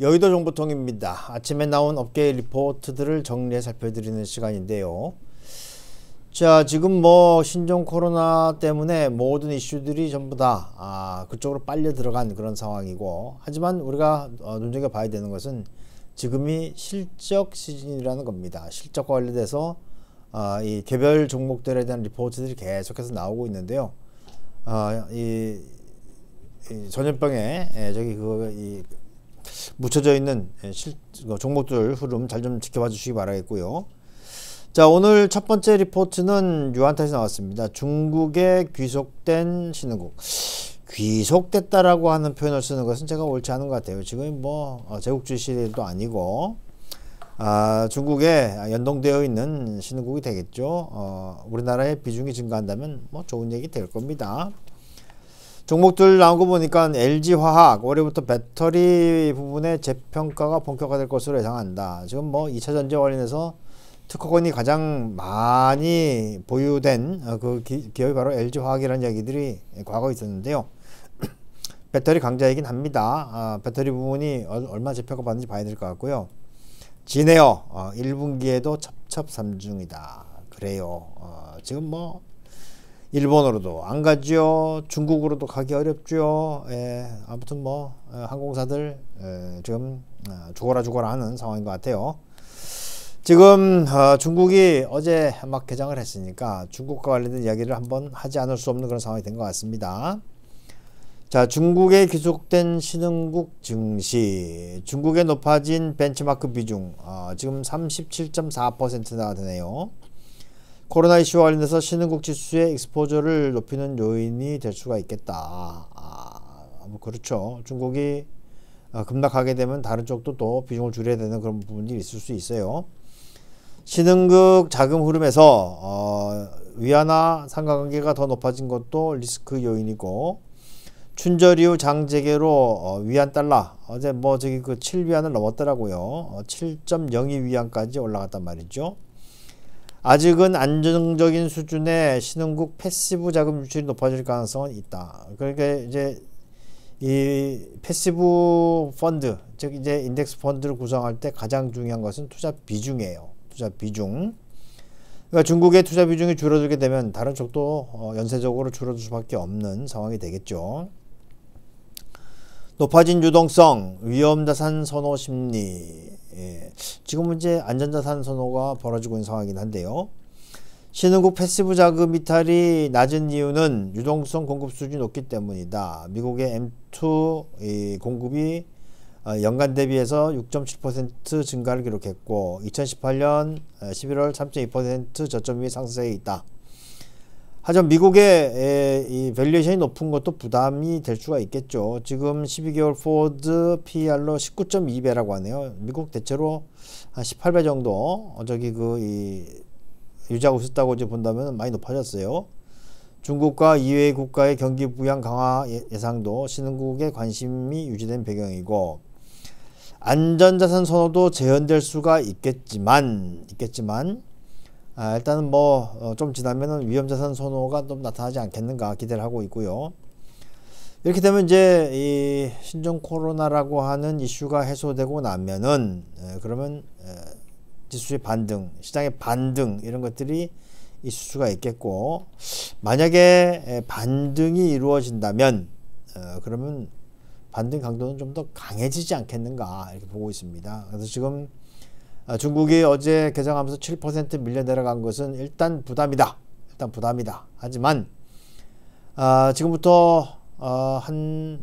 여의도 정보통입니다. 아침에 나온 업계 리포트들을 정리해 살펴드리는 시간인데요. 자, 지금 뭐 신종 코로나 때문에 모든 이슈들이 전부 다 아, 그쪽으로 빨려 들어간 그런 상황이고, 하지만 우리가 어, 눈여겨 봐야 되는 것은 지금이 실적 시즌이라는 겁니다. 실적과 관련돼서 아, 이 개별 종목들에 대한 리포트들이 계속해서 나오고 있는데요. 아, 이, 이 전염병에 예, 저기 그이 묻혀져 있는 예, 그 종목들 흐름 잘 좀 지켜봐 주시기 바라겠고요. 자 오늘 첫 번째 리포트는 유한타에서 나왔습니다. 중국에 귀속된 신흥국. 귀속됐다라고 하는 표현을 쓰는 것은 제가 옳지 않은 것 같아요. 지금 뭐 어, 제국주의 시대도 아니고 아, 중국에 연동되어 있는 신흥국이 되겠죠. 어, 우리나라의 비중이 증가한다면 뭐 좋은 얘기 될 겁니다. 종목들 나온 거 보니까 LG화학 올해부터 배터리 부분의 재평가가 본격화될 것으로 예상한다. 지금 뭐 2차 전지 관련해서 특허권이 가장 많이 보유된 어, 그 기, 업이 바로 LG화학이라는 이야기들이 과거 있었는데요. 배터리 강자이긴 합니다. 아, 배터리 부분이 얼마 재평가 받는지 봐야 될 것 같고요. 지네어 어, 1분기에도 첩첩삼중이다. 그래요. 어, 지금 뭐 일본으로도 안 가죠. 중국으로도 가기 어렵죠. 예, 아무튼 뭐 예, 항공사들 예, 지금 아, 죽어라 죽어라 하는 상황인 것 같아요. 지금 어, 중국이 어제 막 개장을 했으니까 중국과 관련된 이야기를 한번 하지 않을 수 없는 그런 상황이 된 것 같습니다. 자, 중국의 귀속된 신흥국 증시, 중국의 높아진 벤치마크 비중, 어, 지금 37.4%나 되네요. 코로나 이슈와 관련해서 신흥국 지수의 익스포저를 높이는 요인이 될 수가 있겠다. 아, 뭐 그렇죠. 중국이 어, 급락하게 되면 다른 쪽도 또 비중을 줄여야 되는 그런 부분이 있을 수 있어요. 신흥국 자금 흐름에서 어, 위안화 상관관계가 더 높아진 것도 리스크 요인이고 춘절 이후 장재계로 어, 위안 달러 어제 뭐 저기 그 7위안을 넘었더라고요. 7.02 어, 위안까지 올라갔단 말이죠. 아직은 안정적인 수준의 신흥국 패시브 자금 유출이 높아질 가능성은 있다. 그러니까 이제 이 패시브 펀드, 즉 이제 인덱스 펀드를 구성할 때 가장 중요한 것은 투자 비중이에요. 투자 비중. 그러니까 중국의 투자 비중이 줄어들게 되면 다른 쪽도 어, 연쇄적으로 줄어들 수밖에 없는 상황이 되겠죠. 높아진 유동성, 위험자산 선호 심리. 예. 지금 이제 안전자산 선호가 벌어지고 있는 상황이긴 한데요. 신흥국 패시브 자금 이탈이 낮은 이유는 유동성 공급 수준이 높기 때문이다. 미국의 M2 공급이 어, 연간 대비해서 6.7% 증가를 기록했고 2018년 11월 3.2% 저점 위 상세에 있다. 하지만 미국의 에, 이 밸류에이션이 높은 것도 부담이 될 수가 있겠죠. 지금 12개월 포드 PR로 19.2배라고 하네요. 미국 대체로 한 18배 정도 어, 저기 그 이 유지하고 있었다고 이제 본다면 많이 높아졌어요. 중국과 이외 의 국가의 경기 부양 강화 예, 예상도 신흥국의 관심이 유지된 배경이고 안전자산 선호도 재현될 수가 있겠지만 있겠지만 아, 일단은 뭐좀 어, 지나면은 위험자산 선호가 좀 나타나지 않겠는가 기대를 하고 있고요. 이렇게 되면 이제 이 신종 코로나라고 하는 이슈가 해소되고 나면은 에, 그러면 에, 지수의 반등, 시장의 반등 이런 것들이 있을 수가 있겠고 만약에 에, 반등이 이루어진다면 어, 그러면 반등 강도는 좀 더 강해지지 않겠는가 이렇게 보고 있습니다. 그래서 지금 아, 중국이 어제 개장하면서 7% 밀려 내려간 것은 일단 부담이다. 일단 부담이다. 하지만 아, 지금부터 어, 한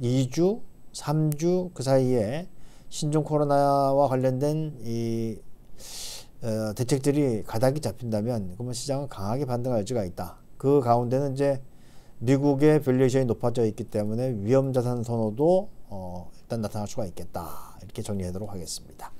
2주, 3주 그 사이에 신종 코로나와 관련된 이 어, 대책들이 가닥이 잡힌다면 그러면 시장은 강하게 반등할 여지가 있다. 그 가운데는 이제 미국의 밸류에이션이 높아져 있기 때문에 위험 자산 선호도 어, 일단 나타날 수가 있겠다. 이렇게 정리하도록 하겠습니다.